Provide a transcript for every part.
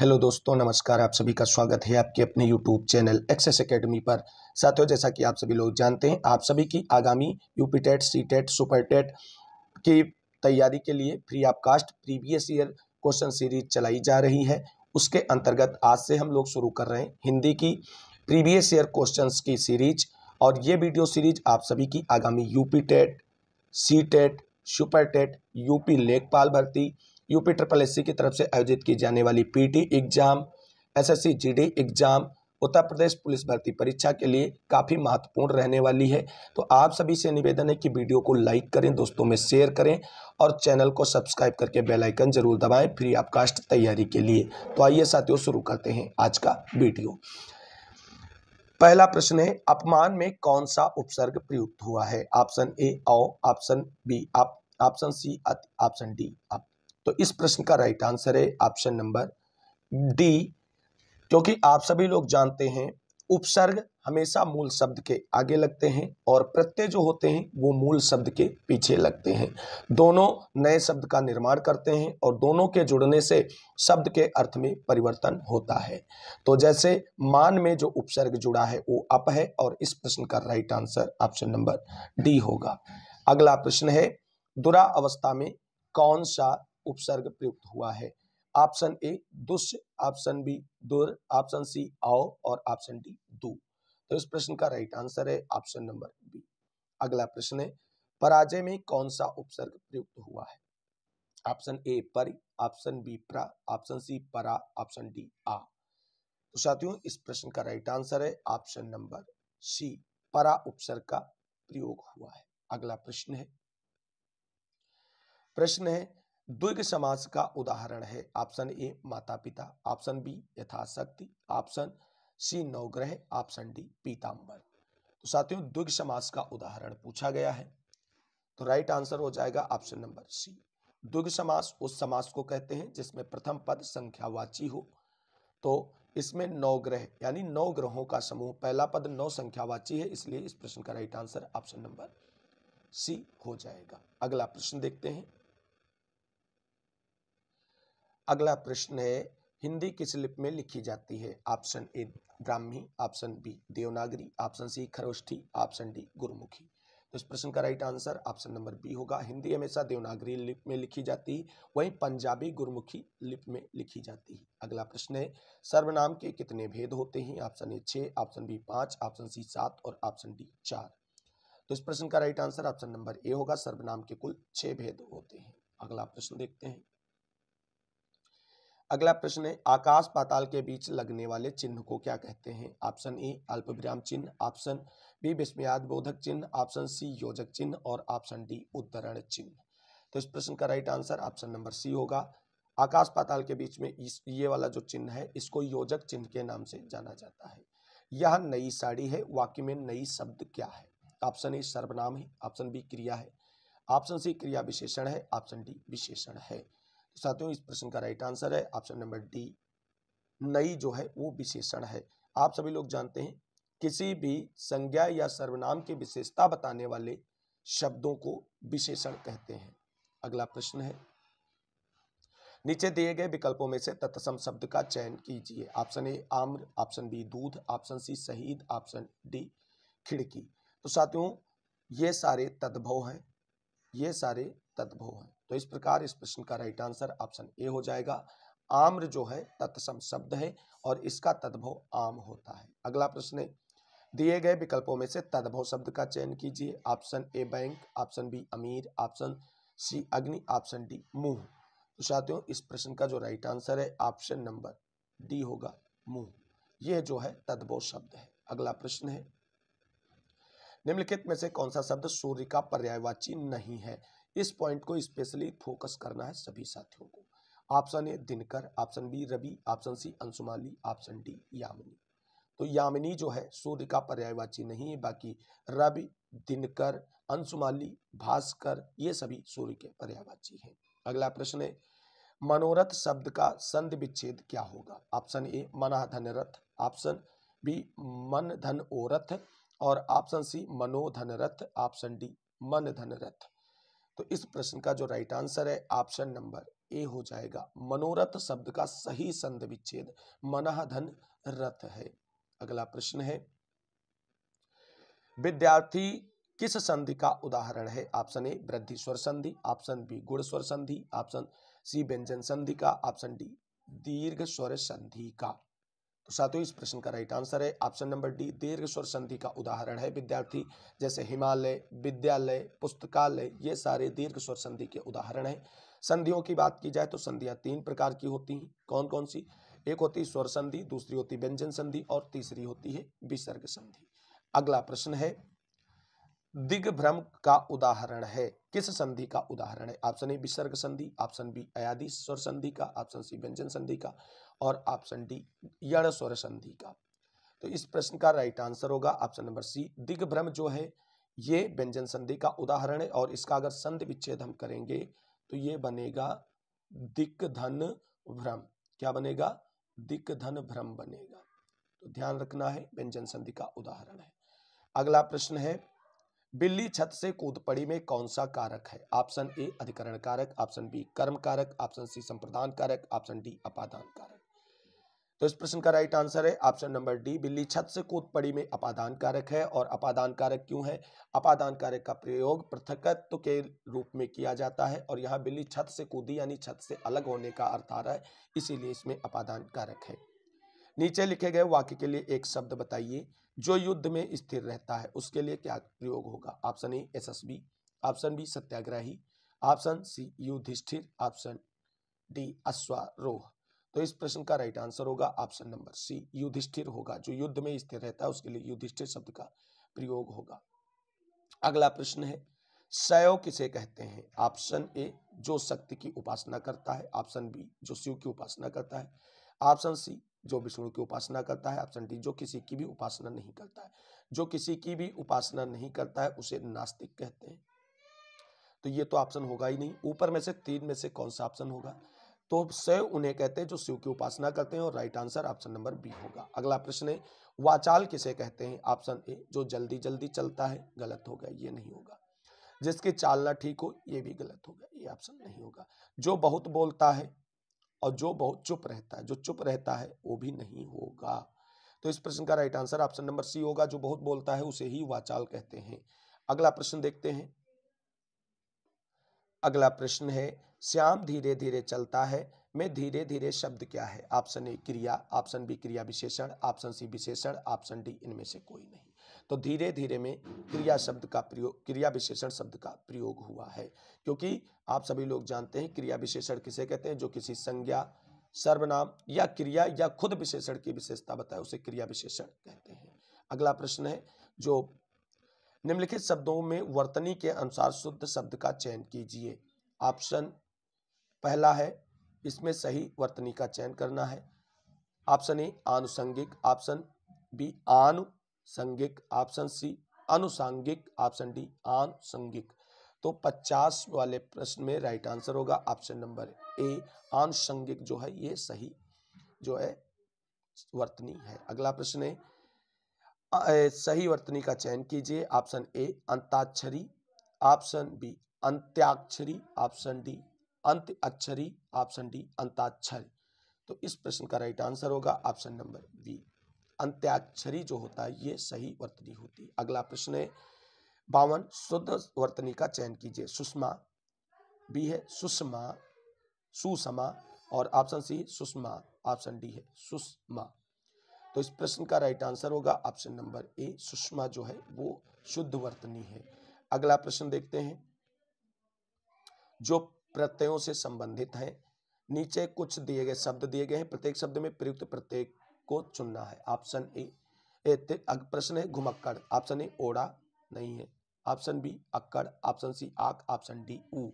hello दोस्तों नमस्कार आप सभी का स्वागत है आपके अपने यूट्यूब चैनल एक्सेस एकेडमी पर साथियों जैसा कि आप सभी लोग जानते हैं आप सभी की आगामी UP TET C TET super TET की तैयारी के लिए free of cost previous year question series चलाई जा रही है उसके अंतर्गत आज से हम लोग शुरू कर रहे हैं हिंदी की प्रीवियस ईयर क्वेश्चन की सीरीज और ये वीडियो सीरीज आप सभी की आगामी UP TET C TET super TET UP लेखपाल भर्ती यूपी ट्रिपल एस की तरफ से आयोजित की जाने वाली PT exam SSC GD exam Uttar Pradesh पुलिस भर्ती परीक्षा के लिए काफ़ी महत्वपूर्ण रहने वाली है तो आप सभी से निवेदन है कि वीडियो को लाइक करें दोस्तों में शेयर करें और चैनल को सब्सक्राइब करके बेल आइकन जरूर दबाएं फ्री आप कास्ट तैयारी के लिए तो आइए साथियों शुरू करते हैं आज का वीडियो पहला प्रश्न है अपमान में कौन सा उपसर्ग प्रयुक्त हुआ है ऑप्शन ए औ option B option C option D आप तो इस प्रश्न का राइट आंसर है ऑप्शन नंबर डी क्योंकि आप सभी लोग जानते हैं उपसर्ग हमेशा मूल शब्द के आगे लगते हैं और प्रत्यय जो होते हैं वो मूल शब्द के पीछे लगते हैं दोनों नए शब्द का निर्माण करते हैं और दोनों के जुड़ने से शब्द के अर्थ में परिवर्तन होता है तो जैसे मान में जो उपसर्ग जुड़ा है वो अप है और इस प्रश्न का right answer option number D होगा अगला प्रश्न है दुरा अवस्था में कौन सा उपसर्ग प्रयुक्त हुआ है ऑप्शन ए दुष्ट ऑप्शन बी दुर ऑप्शन सी आओ और ऑप्शन डी दू तो इस प्रश्न का राइट आंसर है ऑप्शन नंबर बी अगला प्रश्न है पराजय में कौन सा उपसर्ग प्रयुक्त हुआ है ऑप्शन ए पर ऑप्शन बी प्रा ऑप्शन सी परा ऑप्शन डी आ तो साथियों इस प्रश्न का राइट आंसर है ऑप्शन नंबर सी परा उपसर्ग का प्रयोग हुआ है अगला प्रश्न है प्रश्न है द्विग समास का उदाहरण है ऑप्शन ए माता पिता ऑप्शन बी यथाशक्ति ऑप्शन सी नवग्रह ऑप्शन डी पीताम्बर तो साथियों द्विग समास का उदाहरण पूछा गया है तो राइट आंसर हो जाएगा ऑप्शन नंबर सी द्विग समास उस समास को कहते हैं जिसमें प्रथम पद संख्यावाची हो तो इसमें नौ ग्रह यानी नौ ग्रहों का समूह पहला पद नौ संख्यावाची है इसलिए इस प्रश्न का right answer option number C हो जाएगा अगला प्रश्न देखते हैं अगला प्रश्न है हिंदी किस लिप में लिखी जाती है option A Brahmi option B Devanagari option C Kharosthi option D Gurmukhi तो इस प्रश्न का right answer option number B होगा हिंदी हमेशा देवनागरी लिप में लिखी जाती है वहीं पंजाबी गुरुमुखी लिप में लिखी जाती है अगला प्रश्न है सर्वनाम के कितने भेद होते हैं ऑप्शन ए छः ऑप्शन बी पाँच ऑप्शन सी सात और ऑप्शन डी चार तो इस प्रश्न का right answer option number A होगा सर्वनाम के कुल छः भेद होते हैं अगला प्रश्न देखते हैं अगला प्रश्न है आकाश पाताल के बीच लगने वाले चिन्ह को क्या कहते हैं ऑप्शन ए अल्प विराम चिन्ह ऑप्शन बी विस्मयाद बोधक चिन्ह ऑप्शन सी योजक चिन्ह और ऑप्शन डी उद्धरण चिन्ह तो इस प्रश्न का right answer option number C होगा आकाश पाताल के बीच में इस ये वाला जो चिन्ह है इसको योजक चिन्ह के नाम से जाना जाता है यह नई साड़ी है वाक्य में नई शब्द क्या है ऑप्शन ए सर्वनाम है ऑप्शन बी क्रिया है ऑप्शन सी क्रिया विशेषण है ऑप्शन डी विशेषण है साथियों इस प्रश्न का राइट आंसर है ऑप्शन नंबर डी नई जो है वो विशेषण है आप सभी लोग जानते हैं किसी भी संज्ञा या सर्वनाम की विशेषता बताने वाले शब्दों को विशेषण कहते हैं अगला प्रश्न है नीचे दिए गए विकल्पों में से तत्सम शब्द का चयन कीजिए ऑप्शन ए आम्र ऑप्शन बी दूध ऑप्शन सी शहीद ऑप्शन डी खिड़की तो साथियों ये सारे तद्भव हैं ये सारे तत्व हैं तो इस प्रकार इस प्रश्न का राइट आंसर ऑप्शन ए हो जाएगा आम्र जो है तत्सम शब्द है और इसका तद्भव आम होता है अगला प्रश्न है दिए गए विकल्पों में से तद्भव शब्द का चयन कीजिए option A bank option B अमीर ऑप्शन सी अग्नि ऑप्शन डी मुंह तो साथियों इस प्रश्न का जो राइट आंसर है ऑप्शन नंबर डी होगा मुंह यह जो है तद्भव शब्द है अगला प्रश्न है निम्नलिखित में से कौन सा शब्द सूर्य का पर्यायवाची नहीं है इस पॉइंट को स्पेशली फोकस करना है सभी साथियों को ऑप्शन ए दिनकर ऑप्शन बी रवि ऑप्शन सी अंशुमाली ऑप्शन डी यामिनी तो यामिनी जो है सूर्य का पर्यायवाची नहीं है बाकी रवि दिनकर अंशुमाली भास्कर ये सभी सूर्य के पर्यायवाची हैं अगला प्रश्न है मनोरथ शब्द का संधि विच्छेद क्या होगा ऑप्शन ए मना धन रथ ऑप्शन बी मन धन ओरथ और ऑप्शन सी मनोधन रथ ऑप्शन डी मन धन रथ तो इस प्रश्न का जो राइट आंसर है ऑप्शन नंबर ए हो जाएगा मनोरथ शब्द का सही संध विच्छेद मनाधन रथ है अगला प्रश्न है विद्यार्थी किस संधि का उदाहरण है ऑप्शन ए वृद्धि स्वर संधि ऑप्शन बी गुण स्वर संधि ऑप्शन सी व्यंजन संधि का ऑप्शन डी दीर्घ स्वर संधि का तो साथियों इस प्रश्न का राइट आंसर है ऑप्शन नंबर डी दीर्घ स्वर संधि का उदाहरण है विद्यार्थी जैसे हिमालय विद्यालय पुस्तकालय ये सारे दीर्घ स्वर संधि के उदाहरण है संधियों की बात की जाए तो संधियां तीन प्रकार की होती हैं कौन कौन सी एक होती स्वर संधि दूसरी होती व्यंजन संधि और तीसरी होती है विसर्ग संधि अगला प्रश्न है दिग्भ्रम का उदाहरण है किस संधि का उदाहरण है ऑप्शन ए विसर्ग संधि ऑप्शन बी अयादि स्वर संधि का ऑप्शन सी व्यंजन संधि का और ऑप्शन डी यण स्वर संधि का तो इस प्रश्न का राइट आंसर होगा ऑप्शन नंबर सी दिग्भ्रम जो है ये व्यंजन संधि का उदाहरण है और इसका अगर संधि विच्छेद हम करेंगे तो ये बनेगा दिग्धन भ्रम क्या बनेगा दिग्धन भ्रम बनेगा तो ध्यान रखना है व्यंजन संधि का उदाहरण है अगला प्रश्न है बिल्ली छत से कूद पड़ी में कौन सा कारक है ऑप्शन ए अधिकरण कारक ऑप्शन बी कर्म कारक ऑप्शन सी संप्रदान कारक ऑप्शन डी अपादान कारक तो इस प्रश्न का राइट आंसर है ऑप्शन नंबर डी बिल्ली छत से कूद पड़ी में अपादान कारक है और अपादान कारक क्यों है अपादान कारक का प्रयोग पृथकत्व के रूप में किया जाता है और यहाँ बिल्ली छत से कूदी यानी छत से अलग होने का अर्थ आ रहा है इसीलिए इसमें अपादान कारक है नीचे लिखे गए वाक्य के लिए एक शब्द बताइए जो युद्ध में स्थिर रहता है उसके लिए क्या प्रयोग होगा option A B option B सत्याग्रही option C Yudhishthira option D अश्वारोह तो इस प्रश्न का राइट आंसर होगा ऑप्शन नंबर सी युधिष्ठिर होगा जो युद्ध में स्थिर रहता है उसके लिए युधिष्ठिर शब्द का प्रयोग होगा अगला प्रश्न है सयो किसे कहते हैं ऑप्शन ए जो शक्ति की उपासना करता है ऑप्शन बी जो शिव की उपासना करता है ऑप्शन सी जो विष्णु की उपासना करता है ऑप्शन डी जो किसी की भी उपासना नहीं करता है जो किसी की भी उपासना नहीं करता है उसे नास्तिक कहते हैं तो ये तो ऑप्शन होगा ही नहीं ऊपर में से तीन में से कौन सा ऑप्शन होगा तो शैव उन्हें कहते हैं जो शिव की उपासना करते हैं और right answer option number B होगा अगला प्रश्न है वाचाल किसे कहते हैं ऑप्शन ए जो जल्दी जल्दी चलता है गलत होगा ये नहीं होगा जिसकी चालना ठीक हो ये भी गलत होगा ये ऑप्शन नहीं होगा जो बहुत बोलता है और जो बहुत चुप रहता है जो चुप रहता है वो भी नहीं होगा तो इस प्रश्न का right answer option number C होगा जो बहुत बोलता है उसे ही वाचाल कहते हैं अगला प्रश्न देखते हैं अगला प्रश्न है श्याम धीरे धीरे चलता है में धीरे धीरे शब्द क्या है ऑप्शन ए क्रिया ऑप्शन बी क्रिया विशेषण ऑप्शन सी विशेषण ऑप्शन डी इनमें से कोई नहीं तो धीरे धीरे में क्रिया शब्द का प्रयोग क्रिया विशेषण शब्द का प्रयोग हुआ है क्योंकि आप सभी लोग जानते हैं क्रिया विशेषण किसे कहते हैं जो किसी संज्ञा सर्वनाम या क्रिया या खुद विशेषण की विशेषता बताए उसे क्रिया विशेषण कहते हैं अगला प्रश्न है जो निम्नलिखित शब्दों में वर्तनी के अनुसार शुद्ध शब्द का चयन कीजिए ऑप्शन पहला है इसमें सही वर्तनी का चयन करना है ऑप्शन ए आनुषंगिक ऑप्शन बी आनु संगिक ऑप्शन सी अनुसांगिक ऑप्शन डी आनुसंगिक तो 50 वाले प्रश्न में राइट आंसर होगा ऑप्शन नंबर ए आनुसंगिक जो है ये सही जो है वर्तनी है अगला प्रश्न है सही वर्तनी का चयन कीजिए ऑप्शन ए अंताक्षरी ऑप्शन बी अंत्याक्षरी ऑप्शन डी अंत अक्षरी ऑप्शन डी अंताक्षर तो इस प्रश्न का राइट आंसर होगा ऑप्शन नंबर बी अंत्याक्षरी जो होता है ये सही वर्तनी होती है अगला प्रश्न है बावन शुद्ध वर्तनी का चयन कीजिए सुषमा बी है सुषमा सुषमा और ऑप्शन सी सुषमा ऑप्शन डी है सुषमा तो इस प्रश्न का राइट आंसर होगा ऑप्शन नंबर ए सुषमा जो है वो शुद्ध वर्तनी है अगला प्रश्न देखते हैं जो प्रत्ययों से संबंधित है नीचे कुछ दिए गए शब्द दिए गए हैं प्रत्येक शब्द में प्रयुक्त प्रत्येक को चुनना है ऑप्शन ए प्रश्न है घुमक्कड़ ऑप्शन ए ओड़ा नहीं है ऑप्शन बी अक्कड़ ऑप्शन सी आक ऑप्शन डी ऊ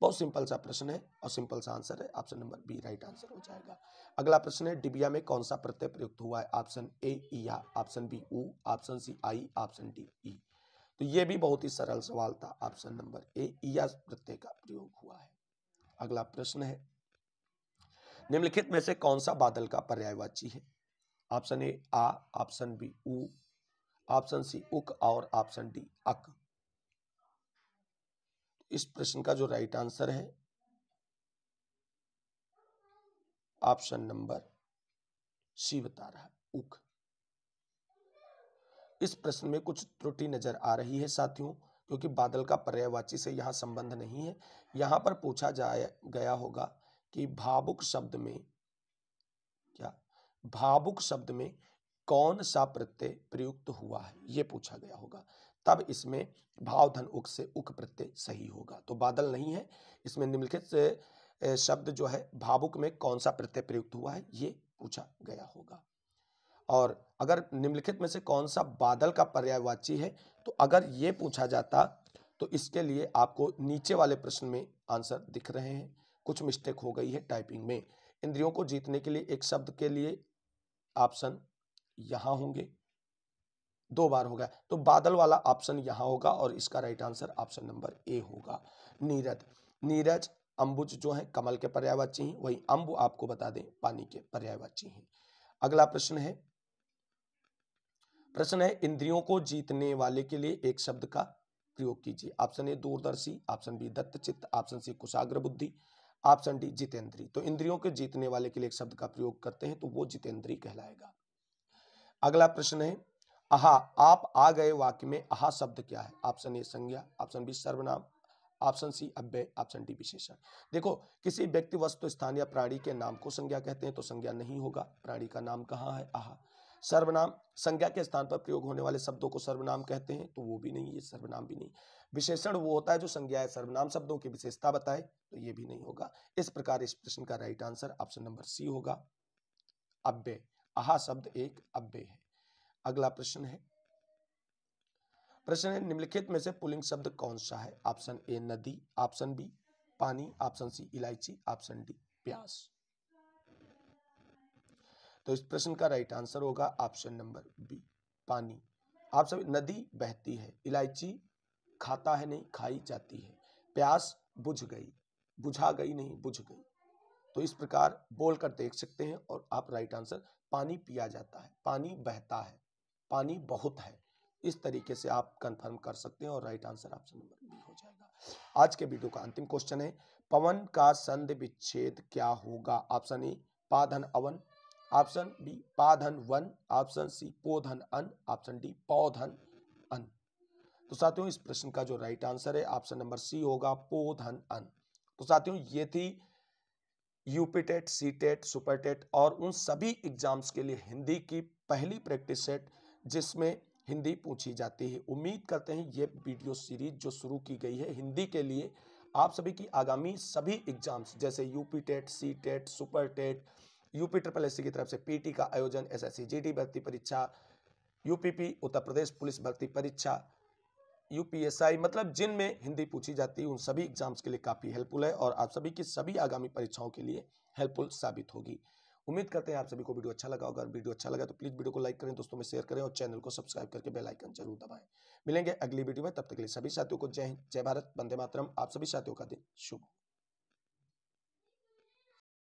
बहुत सिंपल सा प्रश्न है और सिंपल सा आंसर है option number B right answer हो जाएगा अगला प्रश्न है डिबिया में कौन सा प्रत्यय प्रयुक्त हुआ है ऑप्शन ए या ऑप्शन बी ऊ ऑप्शन सी आई ऑप्शन डी ई तो ये भी बहुत ही सरल सवाल था ऑप्शन नंबर ए या प्रत्यय का प्रयोग हुआ है अगला प्रश्न है निम्नलिखित में से कौन सा बादल का पर्यायवाची है ऑप्शन ए आ ऑप्शन बी ऊ ऑप्शन सी उक और ऑप्शन डी अक इस प्रश्न का जो राइट आंसर है ऑप्शन नंबर सी बता रहा उक इस प्रश्न में कुछ त्रुटि नजर आ रही है साथियों क्योंकि बादल का पर्यायवाची से यहां संबंध नहीं है यहां पर पूछा जाया गया होगा कि भावुक शब्द में भावुक शब्द में कौन सा प्रत्यय प्रयुक्त हुआ है ये पूछा गया होगा तब इसमें भावधन उक से उक प्रत्यय सही होगा तो बादल नहीं है इसमें निम्नलिखित शब्द जो है भावुक में कौन सा प्रत्यय प्रयुक्त हुआ है ये पूछा गया होगा और अगर निम्नलिखित में से कौन सा बादल का पर्यायवाची है तो अगर ये पूछा जाता तो इसके लिए आपको नीचे वाले प्रश्न में आंसर दिख रहे हैं कुछ मिस्टेक हो गई है टाइपिंग में इंद्रियों को जीतने के लिए एक शब्द के लिए ऑप्शन यहां होंगे दो बार होगा तो बादल वाला ऑप्शन यहां होगा और इसका right answer option number A होगा नीरज नीरज अंबुज जो है कमल के पर्यायवाची हैं वही अंबु आपको बता दें पानी के पर्यायवाची हैं अगला प्रश्न है प्रश्न है इंद्रियों को जीतने वाले के लिए एक शब्द का प्रयोग कीजिए ऑप्शन ए दूरदर्शी ऑप्शन बी दत्तचित्त ऑप्शन सी कुशाग्र बुद्धि ऑप्शन डी जितेंद्री तो इंद्रियों के जीतने वाले के लिए एक शब्द का प्रयोग करते हैं तो वो जितेंद्री कहलाएगा अगला प्रश्न है आहा आप आ गए वाक्य में आहा शब्द क्या है ऑप्शन ए संज्ञा ऑप्शन बी सर्वनाम ऑप्शन सी अव्यय ऑप्शन डी विशेषण देखो किसी व्यक्ति वस्तु स्थान या प्राणी के नाम को संज्ञा कहते हैं तो संज्ञा नहीं होगा प्राणी का नाम कहाँ है आहा सर्वनाम संज्ञा के स्थान पर प्रयोग होने वाले शब्दों को सर्वनाम कहते हैं तो वो भी नहीं ये सर्वनाम भी नहीं विशेषण वो होता है जो संज्ञा है सर्वनाम शब्दों की विशेषता बताए तो ये भी नहीं होगा इस प्रकार इस प्रश्न का right answer option number C होगा अव्यय आहा शब्द एक अव्यय है अगला प्रश्न है प्रश्न है निम्नलिखित में से पुलिंग शब्द कौन सा है ऑप्शन ए नदी ऑप्शन बी पानी ऑप्शन सी इलायची ऑप्शन डी प्यास तो इस प्रश्न का राइट आंसर होगा ऑप्शन नंबर बी पानी आप सभी नदी बहती है इलायची खाता है नहीं खाई जाती है प्यास बुझ गई बुझा गई नहीं बुझ गई तो इस प्रकार बोलकर देख सकते हैं और आप राइट आंसर पानी पिया जाता है पानी बहता है पानी बहुत है इस तरीके से आप कंफर्म कर सकते हैं और right answer option number B हो जाएगा आज के वीडियो का अंतिम क्वेश्चन है पवन का संधि विच्छेद क्या होगा ऑप्शन ए पाधन अवन ऑप्शन बी पाधन वन ऑप्शन सी पोधन अन ऑप्शन डी पौधन अन तो साथियों इस प्रश्न का जो राइट आंसर है ऑप्शन नंबर सी होगा पोधन अन तो साथियों ये थी यूपीटेट सी टेट और उन सभी एग्जाम्स के लिए हिंदी की पहली प्रैक्टिस सेट जिसमें हिंदी पूछी जाती है उम्मीद करते हैं ये वीडियो सीरीज जो शुरू की गई है हिंदी के लिए आप सभी की आगामी सभी एग्जाम्स जैसे UP TET C TET super TET UP triple S की तरफ से पीटी का आयोजन एस एस भर्ती परीक्षा यूपीपी उत्तर प्रदेश पुलिस भर्ती परीक्षा यूपीएसआई मतलब जिनमें हिंदी पूछी जाती है उन सभी एग्जाम्स के लिए काफ़ी हेल्पफुल है और आप सभी की सभी आगामी परीक्षाओं के लिए हेल्पफुल साबित होगी उम्मीद करते हैं आप सभी को वीडियो अच्छा लगा होगा वीडियो अच्छा लगा तो प्लीज़ वीडियो को लाइक करें दोस्तों में शेयर करें और चैनल को सब्सक्राइब करके बेल आइकन जरूर दबाएं मिलेंगे अगली वीडियो में तब तक के लिए सभी साथियों को जय हिंद जय भारत बंदे मातरम आप सभी साथियों का दिन शुभ